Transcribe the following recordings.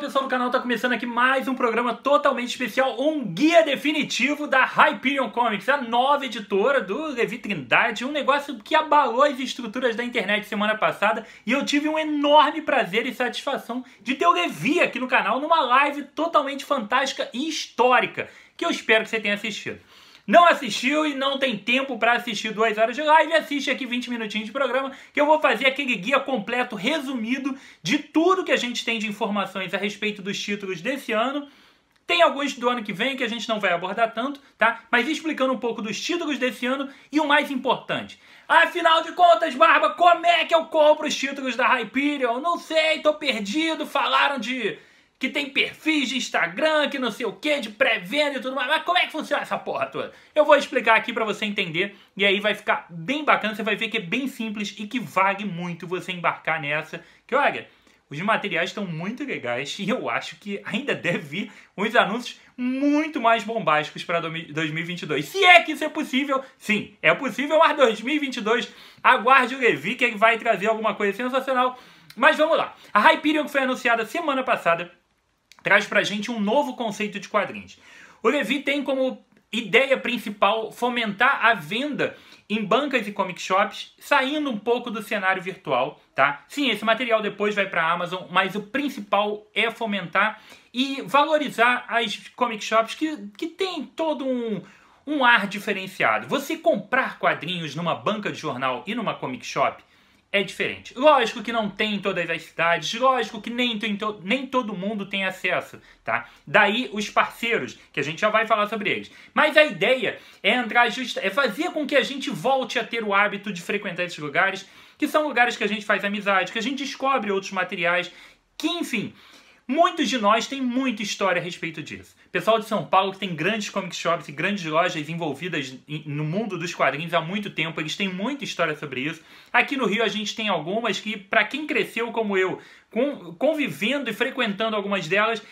pessoal do canal, tá começando aqui mais um programa totalmente especial, um guia definitivo da Hyperion Comics, a nova editora do Levi Trindade, um negócio que abalou as estruturas da internet semana passada e eu tive um enorme prazer e satisfação de ter o Levi aqui no canal numa live totalmente fantástica e histórica, que eu espero que você tenha assistido não assistiu e não tem tempo para assistir duas horas de live, assiste aqui 20 minutinhos de programa que eu vou fazer aquele guia completo, resumido, de tudo que a gente tem de informações a respeito dos títulos desse ano. Tem alguns do ano que vem que a gente não vai abordar tanto, tá? Mas explicando um pouco dos títulos desse ano e o mais importante. Afinal de contas, Barba, como é que eu compro os títulos da Hyperion? Não sei, tô perdido, falaram de que tem perfis de Instagram, que não sei o que, de pré-venda e tudo mais. Mas como é que funciona essa porra toda? Eu vou explicar aqui para você entender e aí vai ficar bem bacana. Você vai ver que é bem simples e que vale muito você embarcar nessa. Que olha, os materiais estão muito legais e eu acho que ainda deve vir uns anúncios muito mais bombásticos para 2022. Se é que isso é possível, sim, é possível, mas 2022 aguarde o Levi que ele vai trazer alguma coisa sensacional. Mas vamos lá. A Hyperion que foi anunciada semana passada traz para a gente um novo conceito de quadrinhos. O Levi tem como ideia principal fomentar a venda em bancas e comic shops, saindo um pouco do cenário virtual, tá? Sim, esse material depois vai para a Amazon, mas o principal é fomentar e valorizar as comic shops que, que tem todo um, um ar diferenciado. Você comprar quadrinhos numa banca de jornal e numa comic shop é diferente. Lógico que não tem em todas as cidades, lógico que nem, to nem todo mundo tem acesso, tá? Daí os parceiros, que a gente já vai falar sobre eles. Mas a ideia é entrar justa, é fazer com que a gente volte a ter o hábito de frequentar esses lugares, que são lugares que a gente faz amizade, que a gente descobre outros materiais, que enfim, muitos de nós têm muita história a respeito disso. Pessoal de São Paulo que tem grandes comic shops e grandes lojas envolvidas no mundo dos quadrinhos há muito tempo, eles têm muita história sobre isso. Aqui no Rio a gente tem algumas que, para quem cresceu como eu, convivendo e frequentando algumas delas,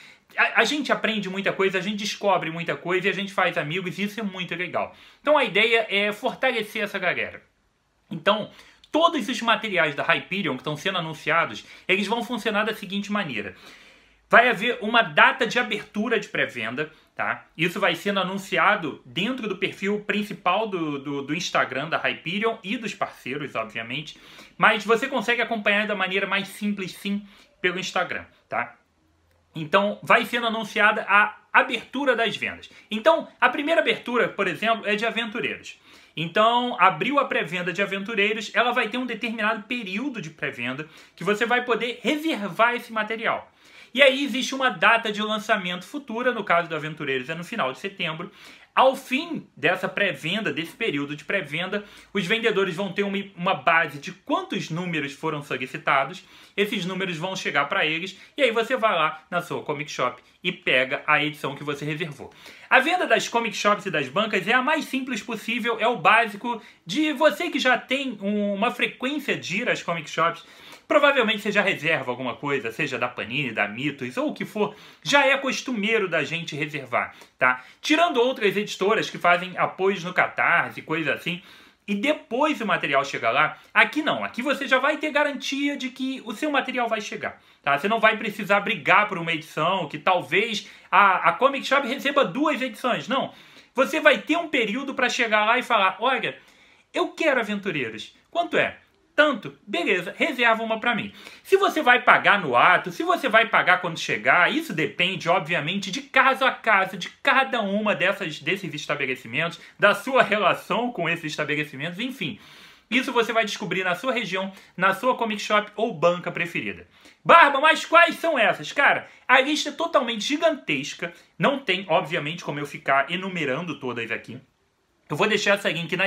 a, gente aprende muita coisa, a gente descobre muita coisa e a gente faz amigos, e isso é muito legal. Então a ideia é fortalecer essa galera. Então, todos os materiais da Hyperion que estão sendo anunciados, eles vão funcionar da seguinte maneira. Vai haver uma data de abertura de pré-venda, tá? Isso vai sendo anunciado dentro do perfil principal do, do, do, Instagram da Hyperion e dos parceiros, obviamente. Mas você consegue acompanhar da maneira mais simples, sim, pelo Instagram, tá? Então, vai sendo anunciada a abertura das vendas. Então, a primeira abertura, por exemplo, é de aventureiros. Então, abriu a pré-venda de aventureiros, ela vai ter um determinado período de pré-venda que você vai poder reservar esse material. E aí existe uma data de lançamento futura, no caso do Aventureiros é no final de setembro. Ao fim dessa pré-venda, desse período de pré-venda, os vendedores vão ter uma base de quantos números foram solicitados, esses números vão chegar para eles, e aí você vai lá na sua Comic Shop e pega a edição que você reservou. A venda das Comic Shops e das bancas é a mais simples possível, é o básico de você que já tem uma frequência de ir às Comic Shops Provavelmente você já reserva alguma coisa, seja da Panini, da Mitos ou o que for, já é costumeiro da gente reservar, tá? Tirando outras editoras que fazem apoios no Catarse, coisa assim, e depois o material chegar lá, aqui não, aqui você já vai ter garantia de que o seu material vai chegar. Tá? Você não vai precisar brigar por uma edição, que talvez a, a Comic Shop receba duas edições. Não. Você vai ter um período para chegar lá e falar: olha, eu quero aventureiros. Quanto é? tanto, beleza, reserva uma para mim. Se você vai pagar no ato, se você vai pagar quando chegar, isso depende, obviamente, de caso a caso, de cada uma dessas desses estabelecimentos, da sua relação com esses estabelecimentos, enfim. Isso você vai descobrir na sua região, na sua comic shop ou banca preferida. Barba, mas quais são essas? Cara, a lista é totalmente gigantesca. Não tem, obviamente, como eu ficar enumerando todas aqui. Eu vou deixar essa, link na,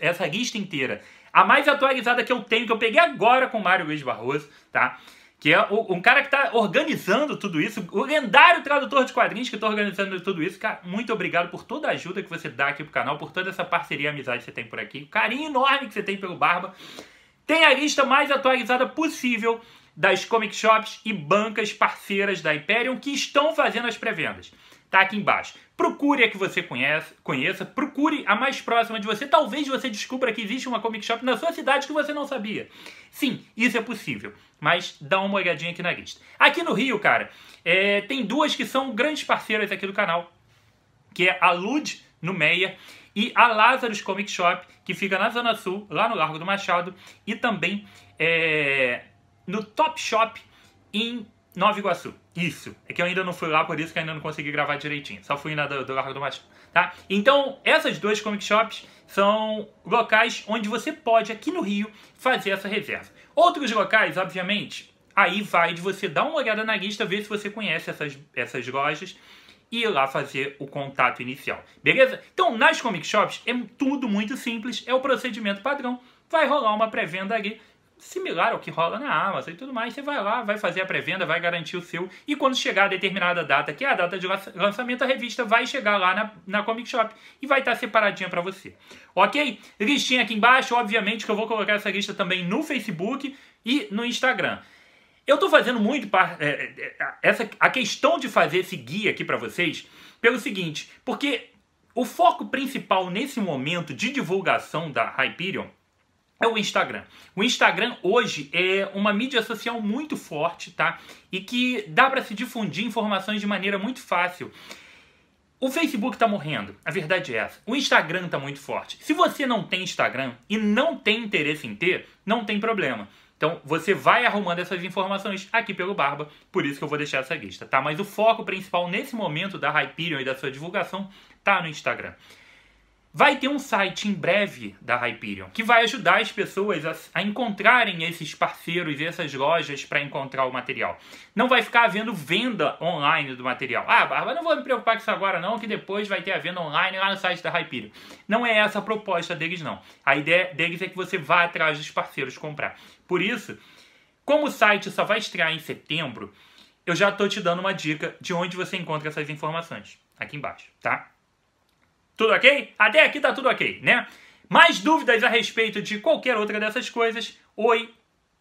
essa lista inteira a mais atualizada que eu tenho, que eu peguei agora com o Mário Luiz Barroso, tá? Que é um cara que está organizando tudo isso, o lendário tradutor de quadrinhos que está organizando tudo isso. Cara, muito obrigado por toda a ajuda que você dá aqui pro canal, por toda essa parceria e amizade que você tem por aqui, o carinho enorme que você tem pelo Barba. Tem a lista mais atualizada possível das comic shops e bancas parceiras da Imperium que estão fazendo as pré-vendas tá aqui embaixo. Procure a que você conhece, conheça, procure a mais próxima de você. Talvez você descubra que existe uma comic shop na sua cidade que você não sabia. Sim, isso é possível, mas dá uma olhadinha aqui na lista. Aqui no Rio, cara, é, tem duas que são grandes parceiras aqui do canal, que é a Lud no Meia e a Lazarus Comic Shop, que fica na Zona Sul, lá no Largo do Machado, e também é, no Top Shop em Nova Iguaçu. Isso. É que eu ainda não fui lá, por isso que ainda não consegui gravar direitinho. Só fui na do, do Largo do Machado, tá? Então, essas duas comic shops são locais onde você pode, aqui no Rio, fazer essa reserva. Outros locais, obviamente, aí vai de você dar uma olhada na lista, ver se você conhece essas, essas lojas e ir lá fazer o contato inicial, beleza? Então, nas comic shops, é tudo muito simples, é o procedimento padrão. Vai rolar uma pré-venda ali, similar ao que rola na Amazon e tudo mais. Você vai lá, vai fazer a pré-venda, vai garantir o seu. E quando chegar a determinada data, que é a data de lançamento, a revista vai chegar lá na, na Comic Shop e vai estar separadinha para você. Ok? Listinha aqui embaixo. Obviamente que eu vou colocar essa lista também no Facebook e no Instagram. Eu estou fazendo muito par... É, é, é, essa a questão de fazer esse guia aqui para vocês pelo seguinte, porque o foco principal nesse momento de divulgação da Hyperion é o Instagram. O Instagram hoje é uma mídia social muito forte, tá? E que dá para se difundir informações de maneira muito fácil. O Facebook está morrendo, a verdade é essa. O Instagram está muito forte. Se você não tem Instagram e não tem interesse em ter, não tem problema. Então você vai arrumando essas informações aqui pelo Barba, por isso que eu vou deixar essa lista, tá? Mas o foco principal nesse momento da Hyperion e da sua divulgação tá no Instagram. Vai ter um site em breve da Hyperion que vai ajudar as pessoas a, a encontrarem esses parceiros e essas lojas para encontrar o material. Não vai ficar havendo venda online do material. Ah, Barba, não vou me preocupar com isso agora não, que depois vai ter a venda online lá no site da Hyperion. Não é essa a proposta deles não. A ideia deles é que você vá atrás dos parceiros comprar. Por isso, como o site só vai estrear em setembro, eu já estou te dando uma dica de onde você encontra essas informações aqui embaixo, tá? Tudo ok? Até aqui tá tudo ok, né? Mais dúvidas a respeito de qualquer outra dessas coisas, oi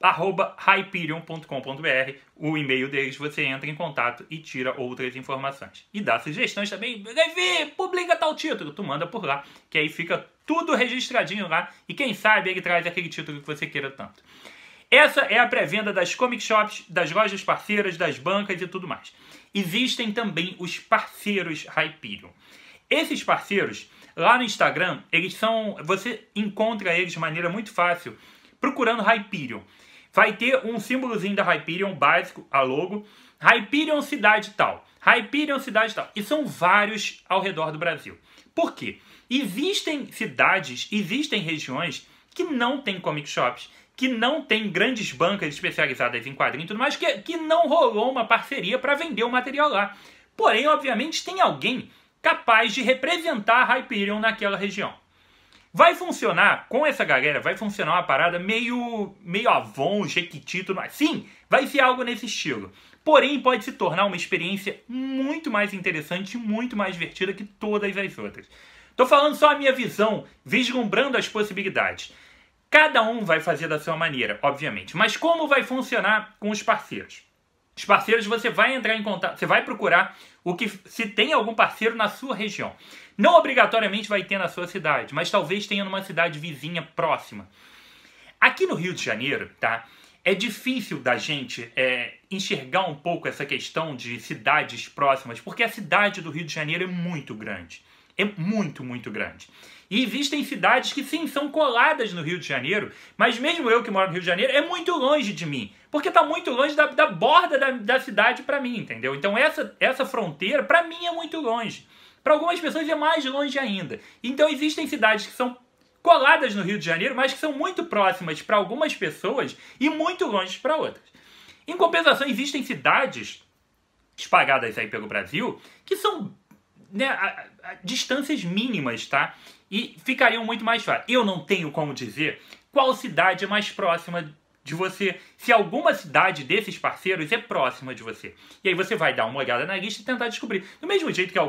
arroba hyperion.com.br, o e-mail deles, você entra em contato e tira outras informações. E dá sugestões também, Levi, publica tal título, tu manda por lá, que aí fica tudo registradinho lá, e quem sabe ele traz aquele título que você queira tanto. Essa é a pré-venda das comic shops, das lojas parceiras, das bancas e tudo mais. Existem também os parceiros Hyperion. Esses parceiros, lá no Instagram, eles são. Você encontra eles de maneira muito fácil procurando Hyperion. Vai ter um símbolozinho da Hyperion básico, a logo. Hyperion cidade tal. Hyperion cidade tal. E são vários ao redor do Brasil. Por quê? Existem cidades, existem regiões que não tem comic shops, que não tem grandes bancas especializadas em quadrinhos e tudo mais, que, que não rolou uma parceria para vender o material lá. Porém, obviamente, tem alguém capaz de representar Hyperion naquela região. Vai funcionar, com essa galera, vai funcionar uma parada meio, meio Avon, jequitito, assim, Sim, vai ser algo nesse estilo. Porém, pode se tornar uma experiência muito mais interessante e muito mais divertida que todas as outras. Tô falando só a minha visão, vislumbrando as possibilidades. Cada um vai fazer da sua maneira, obviamente. Mas como vai funcionar com os parceiros? Os parceiros você vai entrar em contato, você vai procurar o que se tem algum parceiro na sua região. Não obrigatoriamente vai ter na sua cidade, mas talvez tenha numa cidade vizinha próxima. Aqui no Rio de Janeiro, tá? É difícil da gente é, enxergar um pouco essa questão de cidades próximas, porque a cidade do Rio de Janeiro é muito grande. É muito, muito grande. E existem cidades que sim são coladas no Rio de Janeiro, mas mesmo eu que moro no Rio de Janeiro é muito longe de mim porque está muito longe da, da borda da, da cidade para mim, entendeu? Então essa, essa fronteira, para mim, é muito longe. Para algumas pessoas é mais longe ainda. Então existem cidades que são coladas no Rio de Janeiro, mas que são muito próximas para algumas pessoas e muito longe para outras. Em compensação, existem cidades espalhadas aí pelo Brasil que são né, a, a, distâncias mínimas, tá? E ficariam muito mais fáceis. Eu não tenho como dizer qual cidade é mais próxima de você se alguma cidade desses parceiros é próxima de você. E aí você vai dar uma olhada na lista e tentar descobrir. Do mesmo jeito que,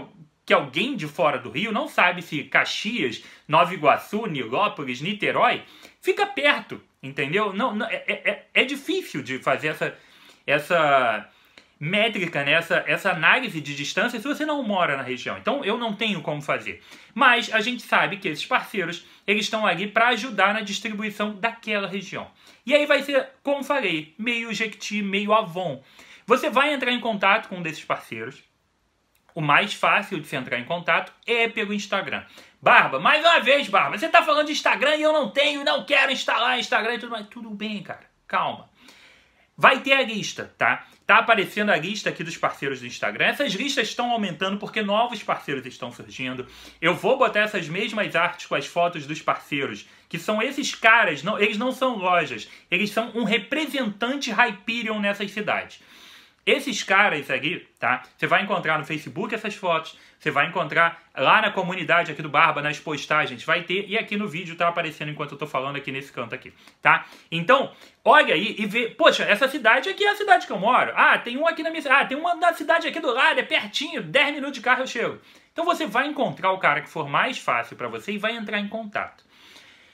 que alguém de fora do Rio não sabe se Caxias, Nova Iguaçu, Nilópolis, Niterói fica perto, entendeu? Não, não é, é, é, é difícil de fazer essa essa métrica, né? essa, essa análise de distância se você não mora na região. Então eu não tenho como fazer. Mas a gente sabe que esses parceiros eles estão ali para ajudar na distribuição daquela região. E aí vai ser, como falei, meio Jequiti, meio Avon. Você vai entrar em contato com um desses parceiros. O mais fácil de se entrar em contato é pelo Instagram. Barba, mais uma vez, Barba, você está falando de Instagram e eu não tenho, não quero instalar Instagram e tudo mais. Tudo bem, cara, calma. Vai ter a lista, tá? Tá aparecendo a lista aqui dos parceiros do Instagram. Essas listas estão aumentando porque novos parceiros estão surgindo. Eu vou botar essas mesmas artes com as fotos dos parceiros que são esses caras, não, eles não são lojas, eles são um representante Hyperion nessas cidades. Esses caras aqui, tá? Você vai encontrar no Facebook essas fotos, você vai encontrar lá na comunidade aqui do Barba, nas postagens, vai ter, e aqui no vídeo tá aparecendo enquanto eu tô falando aqui nesse canto aqui, tá? Então, olha aí e vê, poxa, essa cidade aqui é a cidade que eu moro. Ah, tem um aqui na minha ah, tem uma na cidade aqui do lado, é pertinho, 10 minutos de carro eu chego. Então você vai encontrar o cara que for mais fácil para você e vai entrar em contato.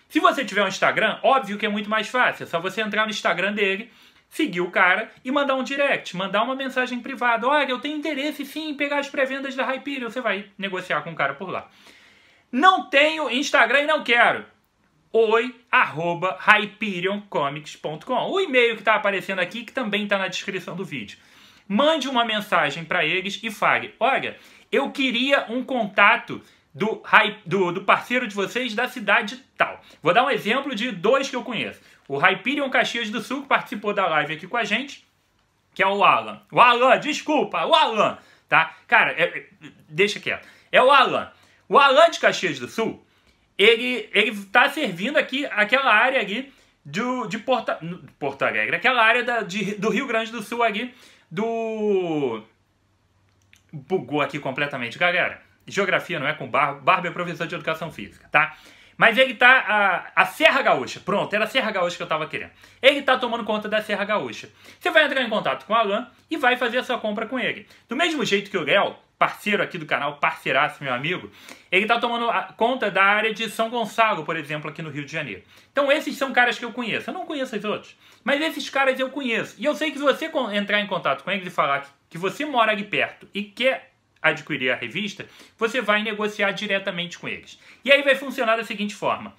Se você tiver um Instagram, óbvio que é muito mais fácil. É só você entrar no Instagram dele, seguir o cara e mandar um direct, mandar uma mensagem privada. Olha, eu tenho interesse sim em pegar as pré-vendas da Hyperion. Você vai negociar com o cara por lá. Não tenho Instagram e não quero. Oi, arroba hyperioncomics.com. O e-mail que está aparecendo aqui, que também está na descrição do vídeo. Mande uma mensagem para eles e fale: Olha, eu queria um contato do, do, do parceiro de vocês da cidade tal. Vou dar um exemplo de dois que eu conheço. O Hyperion Caxias do Sul, que participou da live aqui com a gente, que é o Alan. O Alan, desculpa, o Alan, tá? Cara, é, é, deixa quieto. É o Alan. O Alan de Caxias do Sul, ele, ele tá servindo aqui aquela área ali do, de Porta, Porto Alegre, aquela área da, de, do Rio Grande do Sul ali, do... Bugou aqui completamente, galera. Geografia não é com Barba. Barba é professor de educação física, tá? Mas ele tá. A, a, Serra Gaúcha. Pronto, era a Serra Gaúcha que eu tava querendo. Ele tá tomando conta da Serra Gaúcha. Você vai entrar em contato com o Alan e vai fazer a sua compra com ele. Do mesmo jeito que o Léo, parceiro aqui do canal, parceiraço, meu amigo, ele tá tomando conta da área de São Gonçalo, por exemplo, aqui no Rio de Janeiro. Então esses são caras que eu conheço. Eu não conheço os outros. Mas esses caras eu conheço. E eu sei que se você entrar em contato com eles e falar que, que você mora ali perto e quer adquirir a revista, você vai negociar diretamente com eles. E aí vai funcionar da seguinte forma.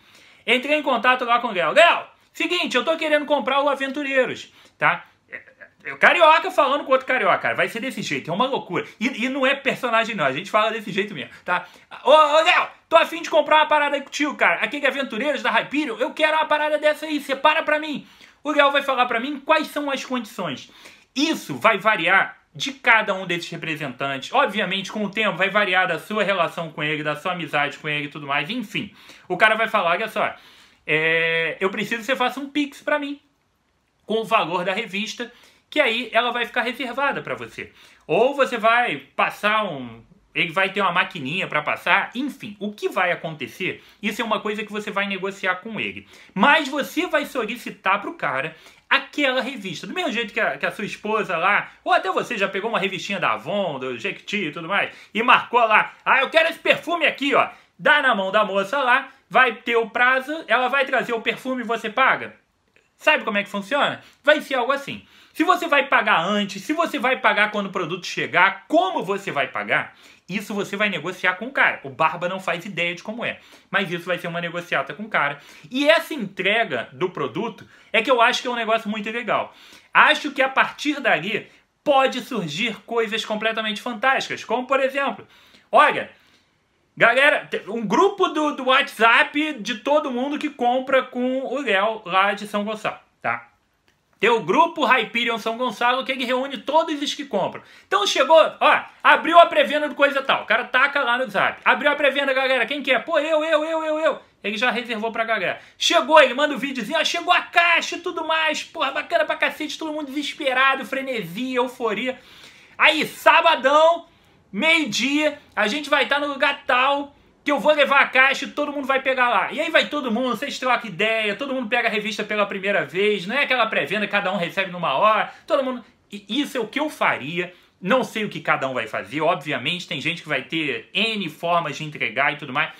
Entrei em contato lá com o Léo. Léo, seguinte, eu tô querendo comprar o Aventureiros, tá? É, é, é, carioca falando com outro carioca, cara. Vai ser desse jeito, é uma loucura. E, e não é personagem, não. A gente fala desse jeito mesmo, tá? Ô, ô Léo, tô afim de comprar uma parada contigo, cara. Aquele Aventureiros da Hyperion, eu quero uma parada dessa aí, separa pra mim. O Léo vai falar pra mim quais são as condições. Isso vai variar de cada um desses representantes. Obviamente, com o tempo, vai variar da sua relação com ele, da sua amizade com ele e tudo mais. Enfim, o cara vai falar: olha só, é, eu preciso que você faça um pix para mim com o valor da revista, que aí ela vai ficar reservada para você. Ou você vai passar um. Ele vai ter uma maquininha para passar, enfim, o que vai acontecer, isso é uma coisa que você vai negociar com ele. Mas você vai solicitar pro cara aquela revista. Do mesmo jeito que a, que a, sua esposa lá, ou até você já pegou uma revistinha da Avon, do Jequiti e tudo mais, e marcou lá, ah, eu quero esse perfume aqui, ó. Dá na mão da moça lá, vai ter o prazo, ela vai trazer o perfume e você paga. Sabe como é que funciona? Vai ser algo assim. Se você vai pagar antes, se você vai pagar quando o produto chegar, como você vai pagar, isso você vai negociar com o cara. O Barba não faz ideia de como é. Mas isso vai ser uma negociata com o cara. E essa entrega do produto é que eu acho que é um negócio muito legal. Acho que a partir dali pode surgir coisas completamente fantásticas. Como, por exemplo, olha, Galera, um grupo do, do, WhatsApp de todo mundo que compra com o Léo lá de São Gonçalo, tá? Tem o grupo Hyperion São Gonçalo que ele é reúne todos os que compram. Então chegou, ó, abriu a pré-venda do coisa tal. O cara taca lá no zap. Abriu a pré-venda, galera. Quem quer? É? Pô, eu, eu, eu, eu, eu. Ele já reservou pra galera. Chegou, ele manda o um videozinho, ó, chegou a caixa e tudo mais. Porra, bacana pra cacete, todo mundo desesperado, frenesia euforia. Aí, sabadão, meio-dia, a gente vai estar tá no lugar tal que eu vou levar a caixa e todo mundo vai pegar lá. E aí vai todo mundo, vocês trocam ideia, todo mundo pega a revista pela primeira vez, não é aquela pré-venda, cada um recebe numa hora, todo mundo. E isso é o que eu faria. Não sei o que cada um vai fazer, obviamente, tem gente que vai ter N formas de entregar e tudo mais.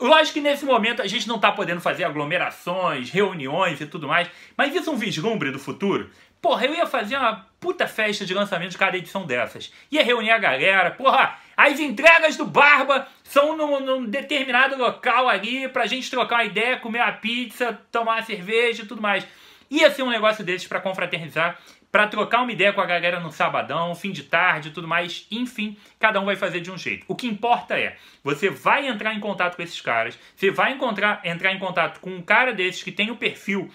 Lógico que nesse momento a gente não está podendo fazer aglomerações, reuniões e tudo mais, mas isso é um vislumbre do futuro. Porra, eu ia fazer uma puta festa de lançamento de cada edição dessas. Ia reunir a galera, porra, as entregas do Barba são num, num determinado local ali pra gente trocar uma ideia, comer uma pizza, tomar uma cerveja e tudo mais. Ia ser um negócio desses para confraternizar, para trocar uma ideia com a galera no sabadão, fim de tarde tudo mais, enfim, cada um vai fazer de um jeito. O que importa é, você vai entrar em contato com esses caras, você vai encontrar, entrar em contato com um cara desses que tem o um perfil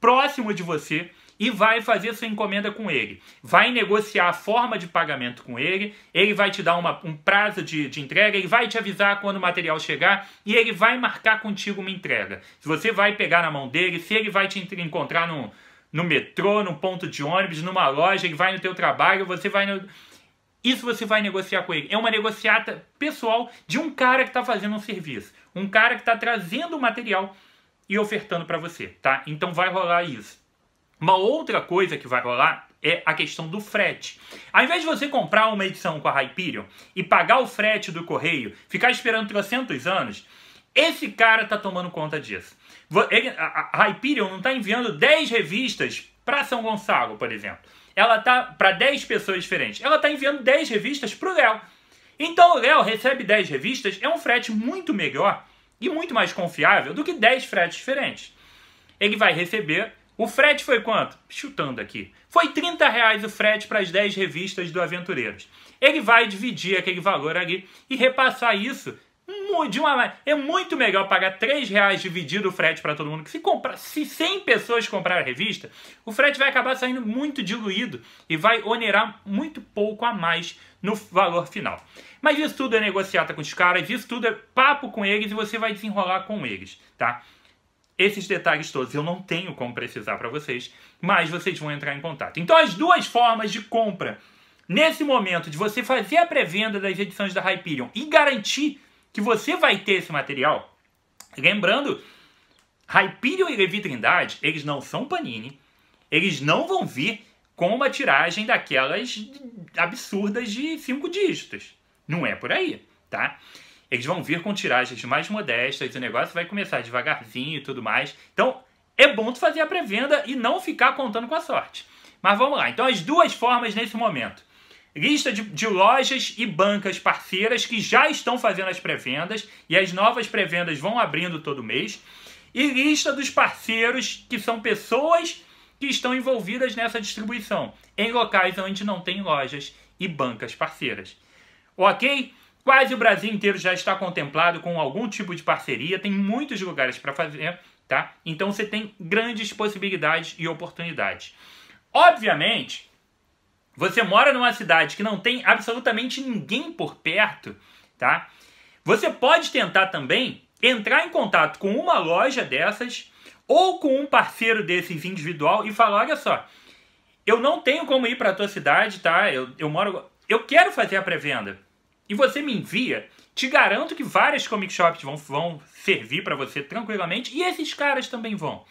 próximo de você, e vai fazer sua encomenda com ele. Vai negociar a forma de pagamento com ele, ele vai te dar uma, um prazo de, de entrega, ele vai te avisar quando o material chegar e ele vai marcar contigo uma entrega. Se você vai pegar na mão dele, se ele vai te encontrar no, no metrô, no ponto de ônibus, numa loja, ele vai no teu trabalho, você vai no... Isso você vai negociar com ele. É uma negociata pessoal de um cara que está fazendo um serviço. Um cara que está trazendo o material e ofertando para você, tá? Então vai rolar isso. Uma outra coisa que vai rolar é a questão do frete. Ao invés de você comprar uma edição com a Hyperion e pagar o frete do correio, ficar esperando 300 anos, esse cara está tomando conta disso. Ele, a, Hyperion não está enviando 10 revistas para São Gonçalo, por exemplo. Ela tá para 10 pessoas diferentes. Ela está enviando 10 revistas para o Léo. Então o Léo recebe 10 revistas, é um frete muito melhor e muito mais confiável do que 10 fretes diferentes. Ele vai receber o frete foi quanto? Chutando aqui. Foi 30 reais o frete para as 10 revistas do Aventureiros. Ele vai dividir aquele valor ali e repassar isso de uma É muito melhor pagar 3 reais dividido o frete para todo mundo. Que se, compra se 100 pessoas comprar a revista, o frete vai acabar saindo muito diluído e vai onerar muito pouco a mais no valor final. Mas isso tudo é negociata com os caras, isso tudo é papo com eles e você vai desenrolar com eles, tá? Esses detalhes todos eu não tenho como precisar para vocês, mas vocês vão entrar em contato. Então, as duas formas de compra nesse momento de você fazer a pré-venda das edições da Hyperion e garantir que você vai ter esse material, lembrando, Hyperion e Levi Trindade, eles não são Panini, eles não vão vir com uma tiragem daquelas absurdas de cinco dígitos. Não é por aí, tá? Eles vão vir com tiragens mais modestas, o negócio vai começar devagarzinho e tudo mais. Então, é bom tu fazer a pré-venda e não ficar contando com a sorte. Mas vamos lá. Então, as duas formas nesse momento. Lista de, de lojas e bancas parceiras que já estão fazendo as pré-vendas e as novas pré-vendas vão abrindo todo mês. E lista dos parceiros que são pessoas que estão envolvidas nessa distribuição em locais onde não tem lojas e bancas parceiras. Ok? Quase o Brasil inteiro já está contemplado com algum tipo de parceria, tem muitos lugares para fazer, tá? Então você tem grandes possibilidades e oportunidades. Obviamente, você mora numa cidade que não tem absolutamente ninguém por perto, tá? Você pode tentar também entrar em contato com uma loja dessas ou com um parceiro desses individual e falar, olha só, eu não tenho como ir para a tua cidade, tá? Eu, eu moro, eu quero fazer a pré-venda e você me envia, te garanto que várias comic shops vão, vão servir para você tranquilamente e esses caras também vão.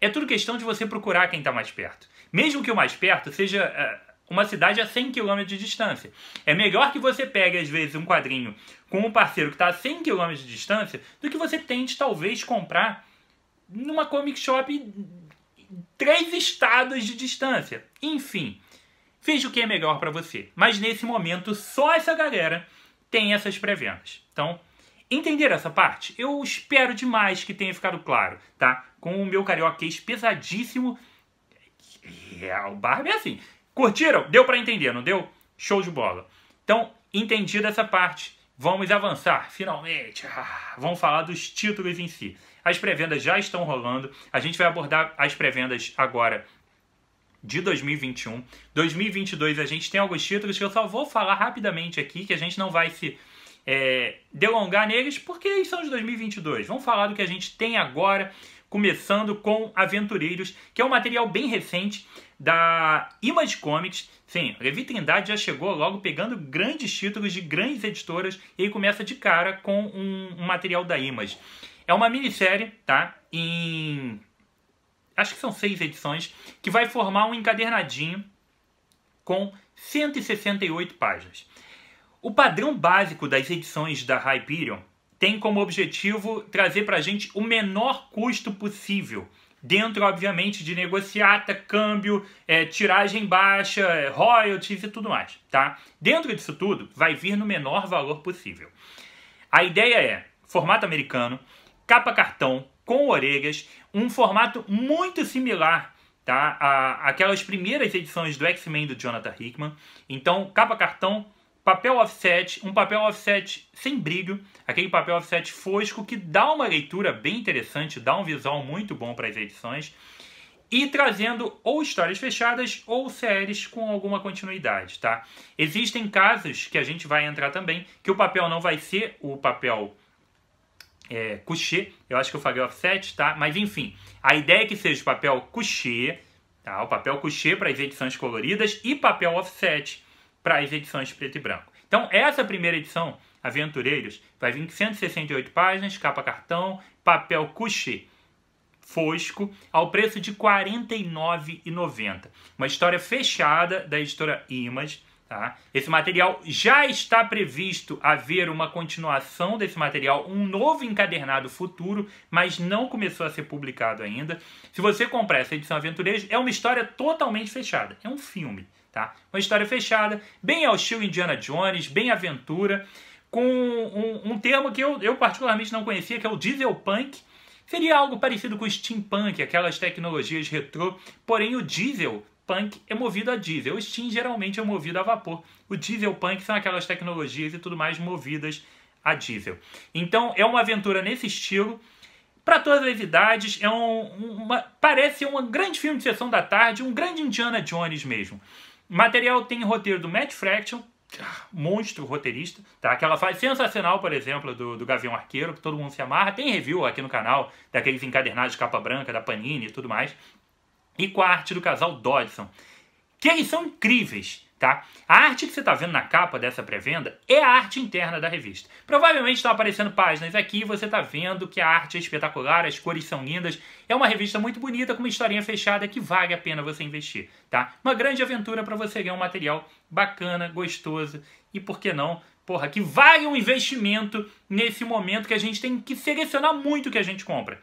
É tudo questão de você procurar quem está mais perto. Mesmo que o mais perto seja eh, uma cidade a 100 km de distância. É melhor que você pegue, às vezes, um quadrinho com um parceiro que está a 100 km de distância do que você tente, talvez, comprar numa comic shop três estados de distância. Enfim, Veja o que é melhor para você. Mas nesse momento, só essa galera tem essas pré-vendas. Então, entender essa parte? Eu espero demais que tenha ficado claro, tá? Com o meu carioquês pesadíssimo. É, o Barbie é assim. Curtiram? Deu para entender, não deu? Show de bola. Então, entendida essa parte, vamos avançar, finalmente. Ah, vamos falar dos títulos em si. As pré-vendas já estão rolando. A gente vai abordar as pré-vendas agora de 2021. 2022 a gente tem alguns títulos que eu só vou falar rapidamente aqui, que a gente não vai se é, delongar neles, porque eles são de 2022. Vamos falar do que a gente tem agora, começando com Aventureiros, que é um material bem recente da Image Comics. Sim, Levi Trindade já chegou logo pegando grandes títulos de grandes editoras e aí começa de cara com um, um material da Image. É uma minissérie, tá? Em acho que são seis edições, que vai formar um encadernadinho com 168 páginas. O padrão básico das edições da Hyperion tem como objetivo trazer para a gente o menor custo possível, dentro, obviamente, de negociata, câmbio, é, tiragem baixa, é, royalties e tudo mais. Tá? Dentro disso tudo, vai vir no menor valor possível. A ideia é formato americano, capa cartão, com orelhas, um formato muito similar tá? A, aquelas primeiras edições do X-Men do Jonathan Hickman. Então, capa cartão, papel offset, um papel offset sem brilho, aquele papel offset fosco que dá uma leitura bem interessante, dá um visual muito bom para as edições. E trazendo ou histórias fechadas ou séries com alguma continuidade, tá? Existem casos que a gente vai entrar também que o papel não vai ser o papel é, coucher. Eu acho que eu falei offset, tá? Mas enfim, a ideia é que seja o papel coucher, tá? O papel coucher para as edições coloridas e papel offset para as edições preto e branco. Então, essa primeira edição, Aventureiros, vai vir com 168 páginas, capa cartão, papel coucher fosco, ao preço de R$ 49,90. Uma história fechada da editora Image, Tá? Esse material já está previsto haver uma continuação desse material, um novo encadernado futuro, mas não começou a ser publicado ainda. Se você comprar essa edição Aventureiros, é uma história totalmente fechada, é um filme, tá? Uma história fechada, bem ao estilo Indiana Jones, bem aventura, com um, um termo que eu, eu particularmente não conhecia, que é o diesel punk. Seria algo parecido com o steampunk, aquelas tecnologias retrô, porém o diesel punk é movido a diesel. O steam geralmente é movido a vapor. O diesel punk são aquelas tecnologias e tudo mais movidas a diesel. Então é uma aventura nesse estilo. Para todas as idades, é um, uma, parece um grande filme de sessão da tarde, um grande Indiana Jones mesmo. O material tem roteiro do Matt Fraction, ah, monstro roteirista, tá? Aquela fase sensacional, por exemplo, do, do Gavião Arqueiro, que todo mundo se amarra. Tem review aqui no canal, daqueles encadernados de capa branca, da Panini e tudo mais e com a arte do casal Dodson, que eles são incríveis. Tá? A arte que você está vendo na capa dessa pré-venda é a arte interna da revista. Provavelmente está aparecendo páginas aqui e você está vendo que a arte é espetacular, as cores são lindas. É uma revista muito bonita, com uma historinha fechada que vale a pena você investir. Tá? Uma grande aventura para você ganhar um material bacana, gostoso e, por que não, porra, que vale um investimento nesse momento que a gente tem que selecionar muito o que a gente compra.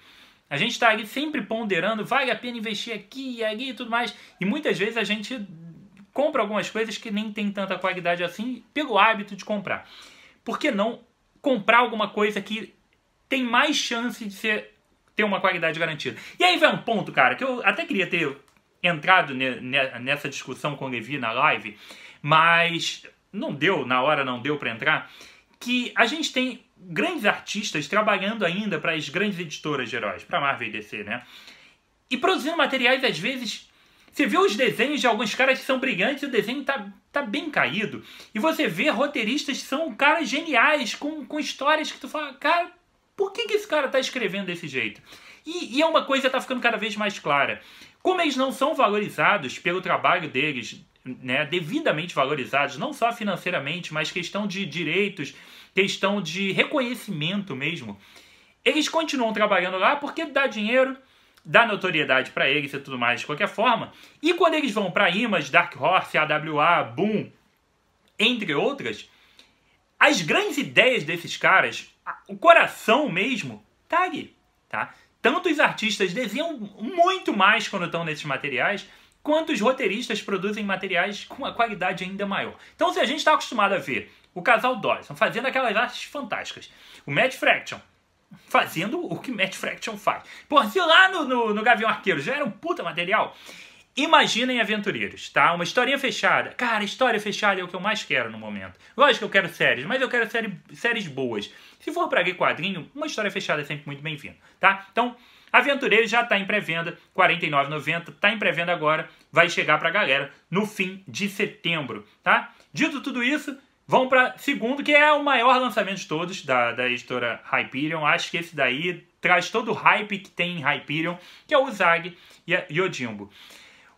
A gente está ali sempre ponderando, vale a pena investir aqui e ali e tudo mais. E muitas vezes a gente compra algumas coisas que nem tem tanta qualidade assim, pelo hábito de comprar. Por que não comprar alguma coisa que tem mais chance de ser, ter uma qualidade garantida? E aí vem um ponto, cara, que eu até queria ter entrado nessa discussão com o Levi na live, mas não deu, na hora não deu para entrar, que a gente tem grandes artistas trabalhando ainda para as grandes editoras de heróis, para Marvel e DC, né? E produzindo materiais, às vezes, você vê os desenhos de alguns caras que são brilhantes e o desenho tá, tá bem caído. E você vê roteiristas que são caras geniais, com, com histórias que tu fala, cara, por que, que esse cara tá escrevendo desse jeito? E, e é uma coisa que tá ficando cada vez mais clara. Como eles não são valorizados pelo trabalho deles, né, devidamente valorizados, não só financeiramente, mas questão de direitos, questão de reconhecimento mesmo. Eles continuam trabalhando lá porque dá dinheiro, dá notoriedade para eles e tudo mais de qualquer forma. E quando eles vão para Image, Dark Horse, AWA, Boom, entre outras, as grandes ideias desses caras, o coração mesmo, tá ali, tá? Tanto os artistas desenham muito mais quando estão nesses materiais, quanto os roteiristas produzem materiais com uma qualidade ainda maior. Então, se a gente está acostumado a ver o casal Dawson, fazendo aquelas artes fantásticas. O Matt Fraction, fazendo o que Matt Fraction faz. Por se lá no, no, no Gavião Arqueiro já era um puta material, Imaginem Aventureiros, tá? Uma historinha fechada. Cara, história fechada é o que eu mais quero no momento. Lógico que eu quero séries, mas eu quero série, séries boas. Se for pra quadrinho, uma história fechada é sempre muito bem-vinda, tá? Então, Aventureiros já tá em pré-venda, R$ 49,90, tá em pré-venda agora, vai chegar pra galera no fim de setembro, tá? Dito tudo isso, Vamos para segundo, que é o maior lançamento de todos da, da editora Hyperion. Acho que esse daí traz todo o hype que tem em Hyperion, que é o Zag e a Yojimbo.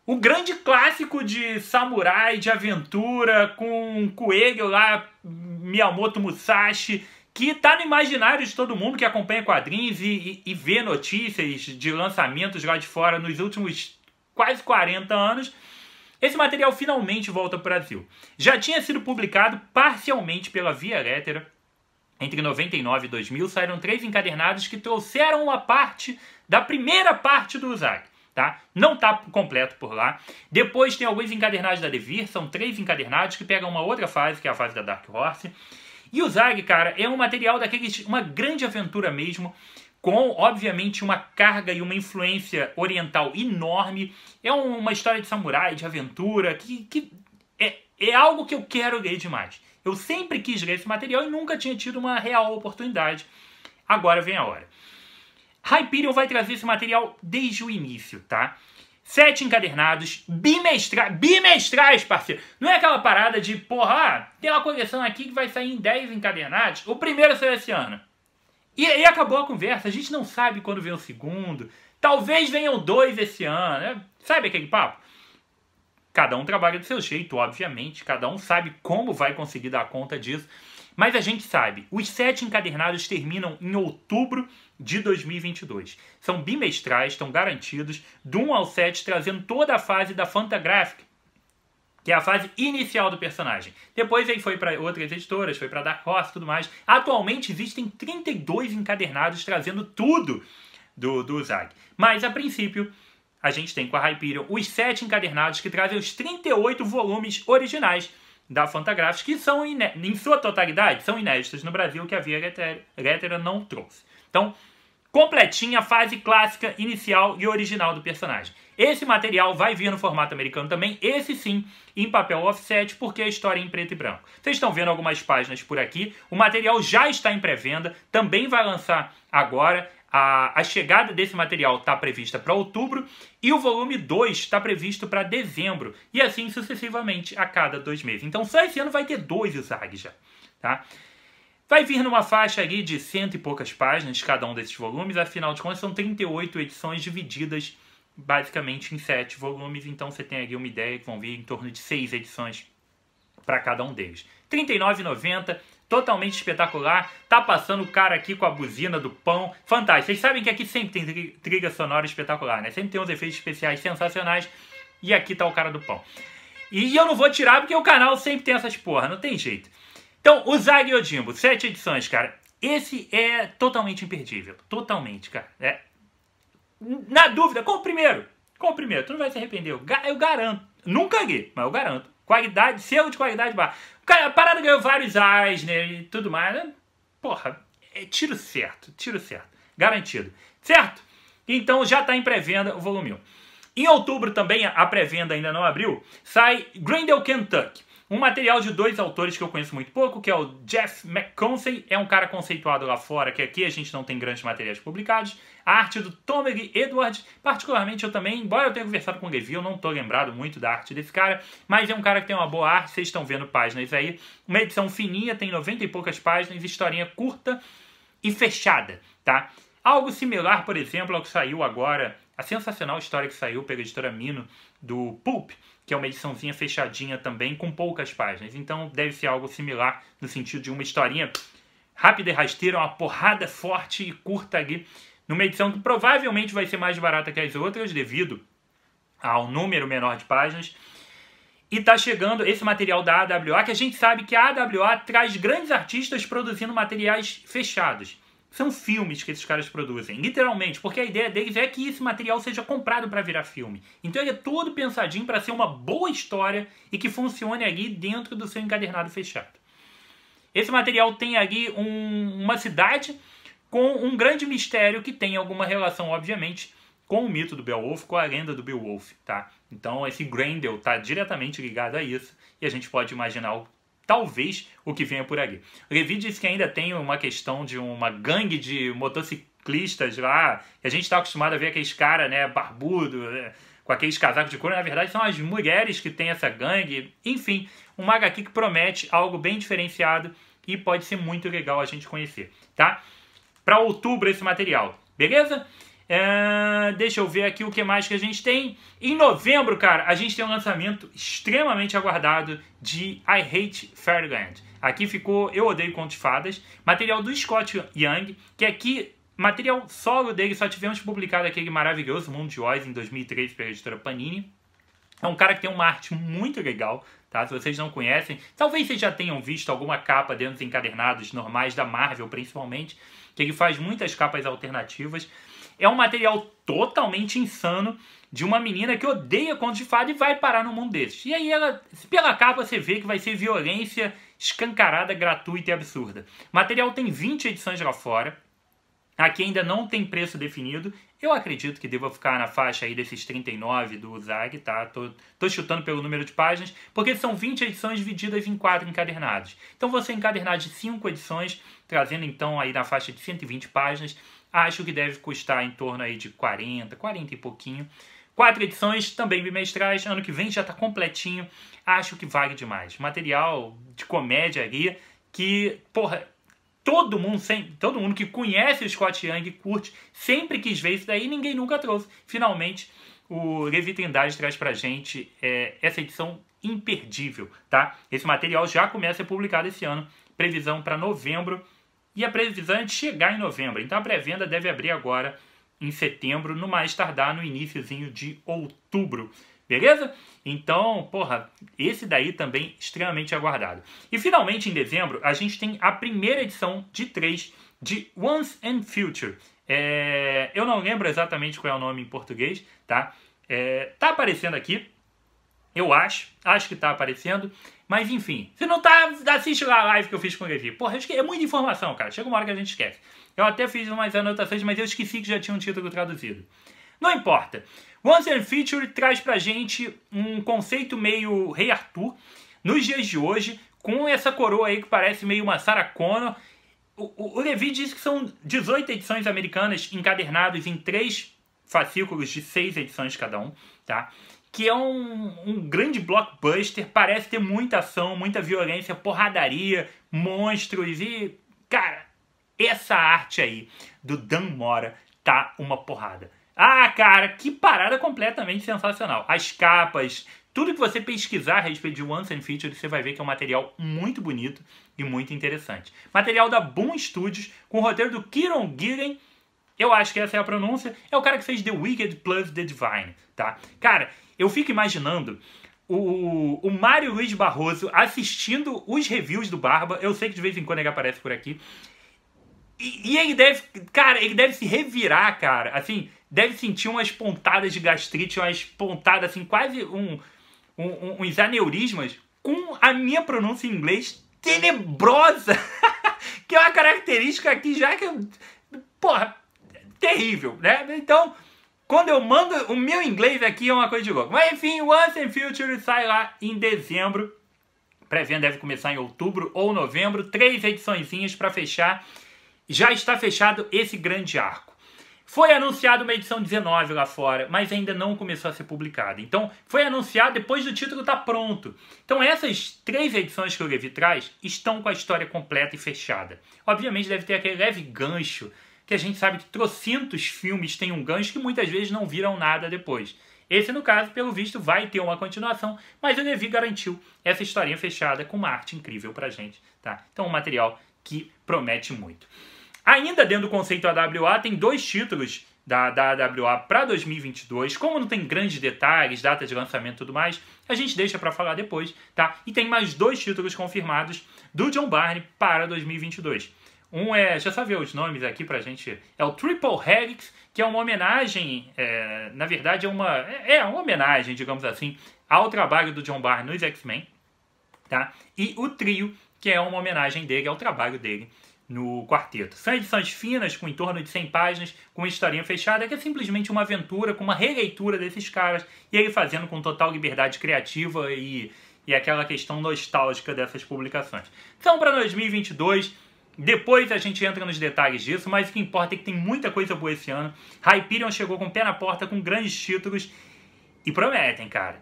O grande clássico de samurai, de aventura, com um coelho lá, Miyamoto Musashi, que está no imaginário de todo mundo que acompanha quadrinhos e, e, e vê notícias de lançamentos lá de fora nos últimos quase 40 anos esse material finalmente volta para o Brasil. Já tinha sido publicado parcialmente pela Via Lettera. Entre 99 e 2000 saíram três encadernados que trouxeram uma parte da primeira parte do Usagi. Tá? Não está completo por lá. Depois tem alguns encadernados da Devir, são três encadernados que pegam uma outra fase, que é a fase da Dark Horse. E o Zag, cara, é um material daqueles, uma grande aventura mesmo com, obviamente, uma carga e uma influência oriental enorme. É uma história de samurai, de aventura, que, que é, é algo que eu quero ler demais. Eu sempre quis ler esse material e nunca tinha tido uma real oportunidade. Agora vem a hora. Hyperion vai trazer esse material desde o início, tá? Sete encadernados, bimestrais, bimestrais, parceiro. Não é aquela parada de, porra, ah, tem uma coleção aqui que vai sair em dez encadernados. O primeiro será esse ano. E aí acabou a conversa. A gente não sabe quando vem o segundo. Talvez venham dois esse ano. Né? Sabe aquele papo? Cada um trabalha do seu jeito, obviamente. Cada um sabe como vai conseguir dar conta disso. Mas a gente sabe, os sete encadernados terminam em outubro de 2022. São bimestrais, estão garantidos, do 1 ao 7, trazendo toda a fase da Fantagraphic que é a fase inicial do personagem. Depois ele foi para outras editoras, foi para Dark Horse e tudo mais. Atualmente existem 32 encadernados trazendo tudo do, do Zag. Mas a princípio, a gente tem com a Hyperion os sete encadernados que trazem os 38 volumes originais da Fantagraphics, que são, em sua totalidade, são inéditos no Brasil, que a Via Lettera não trouxe. Então, completinha a fase clássica, inicial e original do personagem. Esse material vai vir no formato americano também, esse sim, em papel offset, porque a história é em preto e branco. Vocês estão vendo algumas páginas por aqui. O material já está em pré-venda, também vai lançar agora. A, a chegada desse material está prevista para outubro e o volume 2 está previsto para dezembro. E assim sucessivamente a cada dois meses. Então só esse ano vai ter dois Zag já. Tá? Vai vir numa faixa ali de cento e poucas páginas cada um desses volumes, afinal de contas são 38 edições divididas basicamente em sete volumes, então você tem aqui uma ideia que vão vir em torno de seis edições para cada um deles. R$ 39,90, totalmente espetacular. Tá passando o cara aqui com a buzina do pão, fantástico. Vocês sabem que aqui sempre tem trilha sonora espetacular, né? Sempre tem uns efeitos especiais sensacionais e aqui tá o cara do pão. E eu não vou tirar porque o canal sempre tem essas porra, não tem jeito. Então, o Zag Yojimbo, sete edições, cara. Esse é totalmente imperdível, totalmente, cara. É na dúvida, com o primeiro. Com o primeiro. Tu não vai se arrepender. Eu, eu garanto. Nunca li, mas eu garanto. Qualidade, selo de qualidade barra. Cara, a parada ganhou vários Eisner né, e tudo mais. Né? Porra, é tiro certo. Tiro certo. Garantido. Certo? Então já está em pré-venda o volume 1. Em outubro também, a pré-venda ainda não abriu, sai Grendel Kentucky. Um material de dois autores que eu conheço muito pouco, que é o Jeff McConsey, é um cara conceituado lá fora, que aqui a gente não tem grandes materiais publicados. A arte do Tomer Edward, particularmente eu também, embora eu tenha conversado com o Levi, eu não estou lembrado muito da arte desse cara, mas é um cara que tem uma boa arte, vocês estão vendo páginas aí. Uma edição fininha, tem 90 e poucas páginas, historinha curta e fechada, tá? Algo similar, por exemplo, ao que saiu agora, a sensacional história que saiu pela editora Mino do Pulp, que é uma ediçãozinha fechadinha também, com poucas páginas. Então deve ser algo similar no sentido de uma historinha rápida e rasteira, uma porrada forte e curta aqui, numa edição que provavelmente vai ser mais barata que as outras, devido ao número menor de páginas. E está chegando esse material da AWA, que a gente sabe que a AWA traz grandes artistas produzindo materiais fechados são filmes que esses caras produzem, literalmente, porque a ideia deles é que esse material seja comprado para virar filme. Então ele é todo pensadinho para ser uma boa história e que funcione ali dentro do seu encadernado fechado. Esse material tem ali um, uma cidade com um grande mistério que tem alguma relação, obviamente, com o mito do Beowulf, com a lenda do Beowulf, tá? Então esse Grendel está diretamente ligado a isso e a gente pode imaginar o talvez o que venha por aqui. Levi diz que ainda tem uma questão de uma gangue de motociclistas lá. A gente está acostumado a ver aqueles caras, né, barbudo, né, com aqueles casacos de couro. Na verdade, são as mulheres que têm essa gangue. Enfim, um aqui que promete algo bem diferenciado e pode ser muito legal a gente conhecer, tá? Para outubro esse material, beleza? É, deixa eu ver aqui o que mais que a gente tem. Em novembro, cara, a gente tem um lançamento extremamente aguardado de I Hate Fairyland. Aqui ficou Eu Odeio Contos Fadas, material do Scott Young, que aqui, material solo dele, só tivemos publicado aquele maravilhoso Mundo de Oz em 2003 pela editora Panini. É um cara que tem uma arte muito legal, tá? Se vocês não conhecem, talvez vocês já tenham visto alguma capa dentro dos encadernados normais da Marvel, principalmente, que ele faz muitas capas alternativas é um material totalmente insano de uma menina que odeia contos de fada e vai parar no mundo desses. E aí ela, pela capa você vê que vai ser violência escancarada, gratuita e absurda. O material tem 20 edições lá fora. Aqui ainda não tem preço definido. Eu acredito que deva ficar na faixa aí desses 39 do Zag, tá? Tô, tô chutando pelo número de páginas, porque são 20 edições divididas em 4 encadernados. Então você encadernar de 5 edições, trazendo então aí na faixa de 120 páginas, Acho que deve custar em torno aí de 40, 40 e pouquinho. Quatro edições, também bimestrais, ano que vem já está completinho. Acho que vale demais. Material de comédia ali que, porra, todo mundo, sem, todo mundo que conhece o Scott Young curte, sempre quis ver isso daí ninguém nunca trouxe. Finalmente, o Levi Trindade traz pra gente é, essa edição imperdível, tá? Esse material já começa a ser publicado esse ano, previsão para novembro e a previsão é de chegar em novembro. Então a pré-venda deve abrir agora em setembro, no mais tardar no iníciozinho de outubro. Beleza? Então, porra, esse daí também extremamente aguardado. E finalmente em dezembro a gente tem a primeira edição de três de Once and Future. É, eu não lembro exatamente qual é o nome em português, tá? É, tá aparecendo aqui, eu acho, acho que tá aparecendo. Mas enfim, se não tá, assiste lá a live que eu fiz com o Levi. Porra, que é muita informação, cara. Chega uma hora que a gente esquece. Eu até fiz umas anotações, mas eu esqueci que já tinha um título traduzido. Não importa. Once and Feature traz pra gente um conceito meio Rei Arthur nos dias de hoje, com essa coroa aí que parece meio uma Sarah Connor. O, o, o Levi diz que são 18 edições americanas encadernadas em três fascículos de seis edições cada um, tá? que é um, um grande blockbuster, parece ter muita ação, muita violência, porradaria, monstros e. Cara, essa arte aí do Dan Mora tá uma porrada. Ah, cara, que parada completamente sensacional. As capas, tudo que você pesquisar a respeito de Once and Feature, você vai ver que é um material muito bonito e muito interessante. Material da Boom Studios, com o roteiro do Kieron Gillen, eu acho que essa é a pronúncia, é o cara que fez The Wicked Plus The Divine, tá? Cara, eu fico imaginando o, o Mário Luiz Barroso assistindo os reviews do Barba. Eu sei que de vez em quando ele aparece por aqui. E, e, ele deve, cara, ele deve se revirar, cara. Assim, deve sentir umas pontadas de gastrite, umas pontadas, assim, quase um, um uns aneurismas com a minha pronúncia em inglês tenebrosa, que é uma característica que já que. Porra, terrível, né? Então, quando eu mando, o meu inglês aqui é uma coisa de louco. Mas enfim, Once and Future sai lá em dezembro. Pré-venda deve começar em outubro ou novembro. Três ediçõezinhas para fechar. Já está fechado esse grande arco. Foi anunciado uma edição 19 lá fora, mas ainda não começou a ser publicada. Então, foi anunciado depois do título estar tá pronto. Então, essas três edições que o Levi traz estão com a história completa e fechada. Obviamente, deve ter aquele leve gancho que a gente sabe que trocentos filmes têm um gancho que muitas vezes não viram nada depois. Esse, no caso, pelo visto, vai ter uma continuação, mas o Levi garantiu essa historinha fechada com uma arte incrível pra gente, tá? Então, um material que promete muito. Ainda dentro do conceito AWA, tem dois títulos da, da AWA para 2022. Como não tem grandes detalhes, data de lançamento e tudo mais, a gente deixa para falar depois, tá? E tem mais dois títulos confirmados do John Barney para 2022. Um é, deixa eu só ver os nomes aqui pra gente. É o Triple Helix, que é uma homenagem, é, na verdade é uma, é, é uma homenagem, digamos assim, ao trabalho do John Barr nos X-Men, tá? E o Trio, que é uma homenagem dele ao é trabalho dele no quarteto. São edições finas, com em torno de 100 páginas, com uma historinha fechada, que é simplesmente uma aventura, com uma releitura desses caras, e ele fazendo com total liberdade criativa e, e aquela questão nostálgica dessas publicações. São para 2022 depois a gente entra nos detalhes disso, mas o que importa é que tem muita coisa boa esse ano. Hyperion chegou com o pé na porta, com grandes títulos e prometem, cara.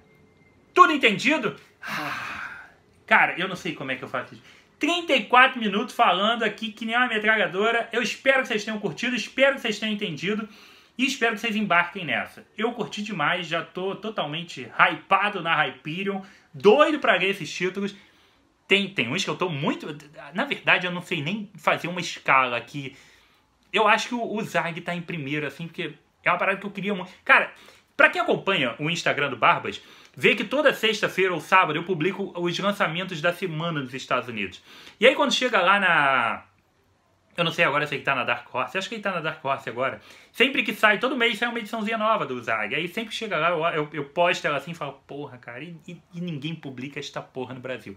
Tudo entendido? Ah, cara, eu não sei como é que eu faço isso. 34 minutos falando aqui que nem uma metralhadora. Eu espero que vocês tenham curtido, espero que vocês tenham entendido e espero que vocês embarquem nessa. Eu curti demais, já tô totalmente hypado na Hyperion, doido para ganhar esses títulos. Tem, tem uns que eu tô muito. Na verdade, eu não sei nem fazer uma escala aqui. Eu acho que o, o Zag tá em primeiro, assim, porque é uma parada que eu queria muito. Cara, pra quem acompanha o Instagram do Barbas, vê que toda sexta-feira ou sábado eu publico os lançamentos da semana nos Estados Unidos. E aí quando chega lá na eu não sei agora se ele tá na Dark Horse. acho que ele tá na Dark Horse agora. Sempre que sai, todo mês sai uma ediçãozinha nova do Zag. Aí sempre chega lá, eu, eu, eu posto ela assim e falo, porra, cara, e, e, e ninguém publica esta porra no Brasil.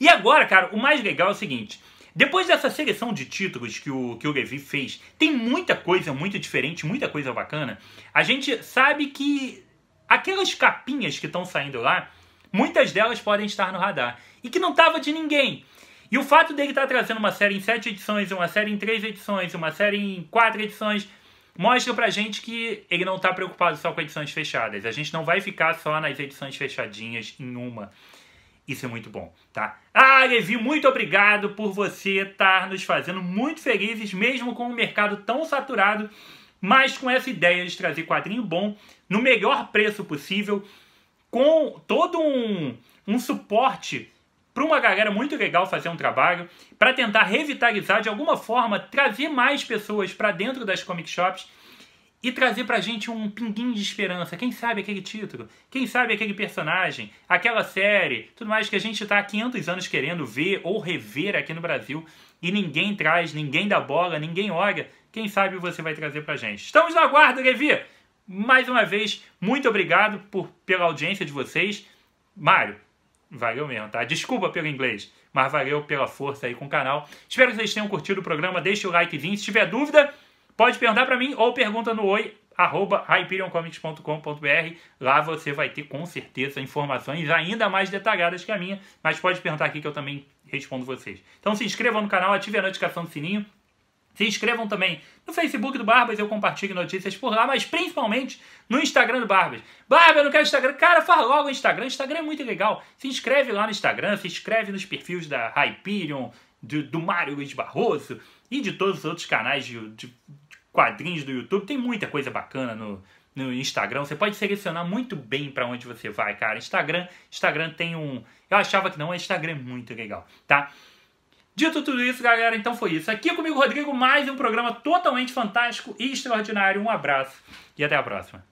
E agora, cara, o mais legal é o seguinte. Depois dessa seleção de títulos que o, que o Levi fez, tem muita coisa muito diferente, muita coisa bacana. A gente sabe que aquelas capinhas que estão saindo lá, muitas delas podem estar no radar. E que não tava de ninguém. E o fato dele estar tá trazendo uma série em sete edições, uma série em três edições, uma série em quatro edições, mostra pra gente que ele não tá preocupado só com edições fechadas. A gente não vai ficar só nas edições fechadinhas em uma. Isso é muito bom, tá? Ah, Levi, muito obrigado por você estar tá nos fazendo muito felizes, mesmo com o um mercado tão saturado, mas com essa ideia de trazer quadrinho bom, no melhor preço possível, com todo um, um suporte para uma galera muito legal fazer um trabalho, para tentar revitalizar de alguma forma, trazer mais pessoas para dentro das comic shops e trazer para a gente um pinguinho de esperança. Quem sabe aquele título, quem sabe aquele personagem, aquela série, tudo mais que a gente está há 500 anos querendo ver ou rever aqui no Brasil e ninguém traz, ninguém dá bola, ninguém olha. Quem sabe você vai trazer para a gente. Estamos no aguardo, Levi! Mais uma vez, muito obrigado por, pela audiência de vocês. Mário, Valeu mesmo, tá? Desculpa pelo inglês, mas valeu pela força aí com o canal. Espero que vocês tenham curtido o programa. Deixe o likezinho. Se tiver dúvida, pode perguntar para mim ou pergunta no oi arroba hyperioncomics.com.br. Lá você vai ter com certeza informações ainda mais detalhadas que a minha, mas pode perguntar aqui que eu também respondo vocês. Então se inscreva no canal, ative a notificação do sininho se inscrevam também no Facebook do Barbas, eu compartilho notícias por lá, mas principalmente no Instagram do Barbas. Barba, eu não quero Instagram. Cara, faz logo o Instagram. Instagram é muito legal. Se inscreve lá no Instagram, se inscreve nos perfis da Hyperion, do, do Mário Luiz Barroso e de todos os outros canais de, de quadrinhos do YouTube. Tem muita coisa bacana no, no Instagram. Você pode selecionar muito bem para onde você vai, cara. Instagram, Instagram tem um. Eu achava que não, mas Instagram é muito legal, tá? Dito tudo isso, galera, então foi isso. Aqui é comigo, Rodrigo, mais um programa totalmente fantástico e extraordinário. Um abraço e até a próxima.